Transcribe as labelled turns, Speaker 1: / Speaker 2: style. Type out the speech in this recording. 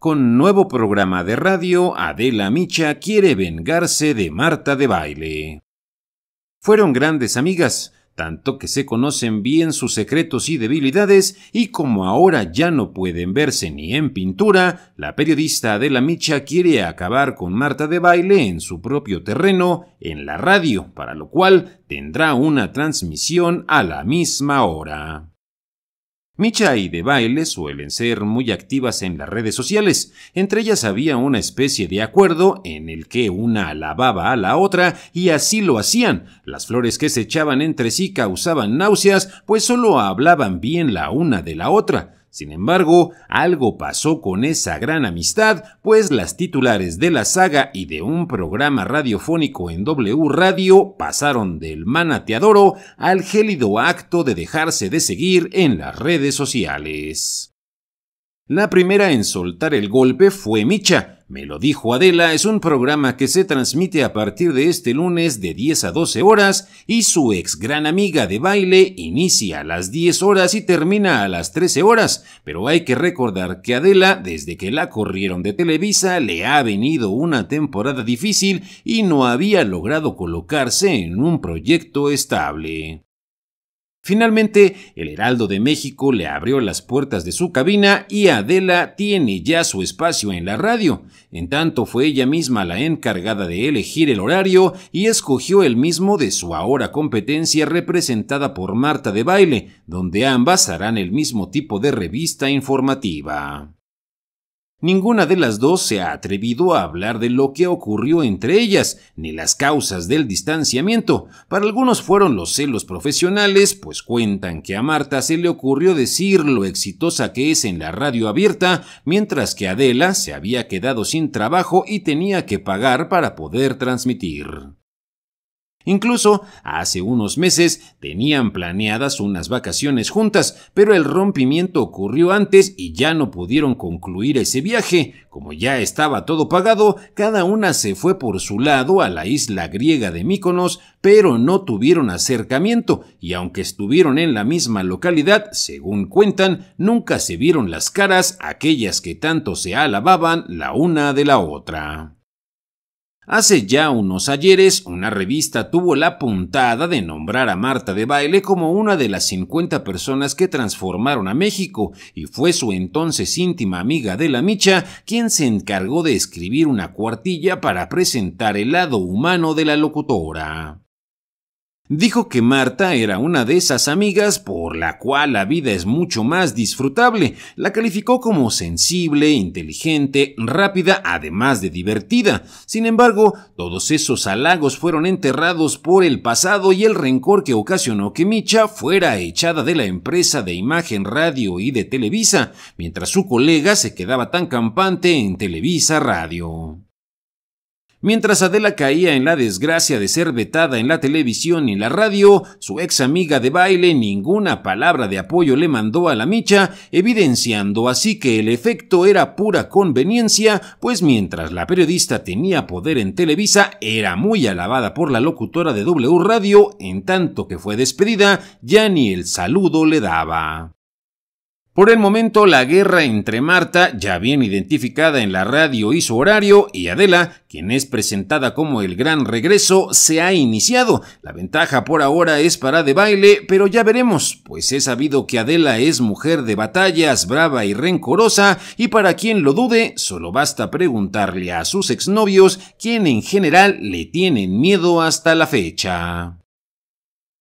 Speaker 1: Con nuevo programa de radio, Adela Micha quiere vengarse de Marta de Baile. Fueron grandes amigas, tanto que se conocen bien sus secretos y debilidades, y como ahora ya no pueden verse ni en pintura, la periodista Adela Micha quiere acabar con Marta de Baile en su propio terreno, en la radio, para lo cual tendrá una transmisión a la misma hora. Micha y de baile suelen ser muy activas en las redes sociales. Entre ellas había una especie de acuerdo en el que una alababa a la otra y así lo hacían. Las flores que se echaban entre sí causaban náuseas, pues solo hablaban bien la una de la otra. Sin embargo, algo pasó con esa gran amistad, pues las titulares de la saga y de un programa radiofónico en W Radio pasaron del manateadoro al gélido acto de dejarse de seguir en las redes sociales. La primera en soltar el golpe fue Micha, me lo dijo Adela es un programa que se transmite a partir de este lunes de 10 a 12 horas y su ex gran amiga de baile inicia a las 10 horas y termina a las 13 horas, pero hay que recordar que Adela desde que la corrieron de Televisa le ha venido una temporada difícil y no había logrado colocarse en un proyecto estable. Finalmente, el Heraldo de México le abrió las puertas de su cabina y Adela tiene ya su espacio en la radio. En tanto, fue ella misma la encargada de elegir el horario y escogió el mismo de su ahora competencia representada por Marta de Baile, donde ambas harán el mismo tipo de revista informativa. Ninguna de las dos se ha atrevido a hablar de lo que ocurrió entre ellas, ni las causas del distanciamiento. Para algunos fueron los celos profesionales, pues cuentan que a Marta se le ocurrió decir lo exitosa que es en la radio abierta, mientras que Adela se había quedado sin trabajo y tenía que pagar para poder transmitir. Incluso, hace unos meses, tenían planeadas unas vacaciones juntas, pero el rompimiento ocurrió antes y ya no pudieron concluir ese viaje. Como ya estaba todo pagado, cada una se fue por su lado a la isla griega de Míkonos, pero no tuvieron acercamiento, y aunque estuvieron en la misma localidad, según cuentan, nunca se vieron las caras aquellas que tanto se alababan la una de la otra. Hace ya unos ayeres, una revista tuvo la puntada de nombrar a Marta de Baile como una de las 50 personas que transformaron a México, y fue su entonces íntima amiga de la Micha quien se encargó de escribir una cuartilla para presentar el lado humano de la locutora. Dijo que Marta era una de esas amigas por la cual la vida es mucho más disfrutable. La calificó como sensible, inteligente, rápida, además de divertida. Sin embargo, todos esos halagos fueron enterrados por el pasado y el rencor que ocasionó que Micha fuera echada de la empresa de imagen radio y de Televisa, mientras su colega se quedaba tan campante en Televisa Radio. Mientras Adela caía en la desgracia de ser vetada en la televisión y la radio, su ex amiga de baile ninguna palabra de apoyo le mandó a la micha, evidenciando así que el efecto era pura conveniencia, pues mientras la periodista tenía poder en Televisa, era muy alabada por la locutora de W Radio, en tanto que fue despedida, ya ni el saludo le daba. Por el momento, la guerra entre Marta, ya bien identificada en la radio y su horario, y Adela, quien es presentada como el gran regreso, se ha iniciado. La ventaja por ahora es para de baile, pero ya veremos, pues he sabido que Adela es mujer de batallas, brava y rencorosa, y para quien lo dude, solo basta preguntarle a sus exnovios, quien en general le tienen miedo hasta la fecha.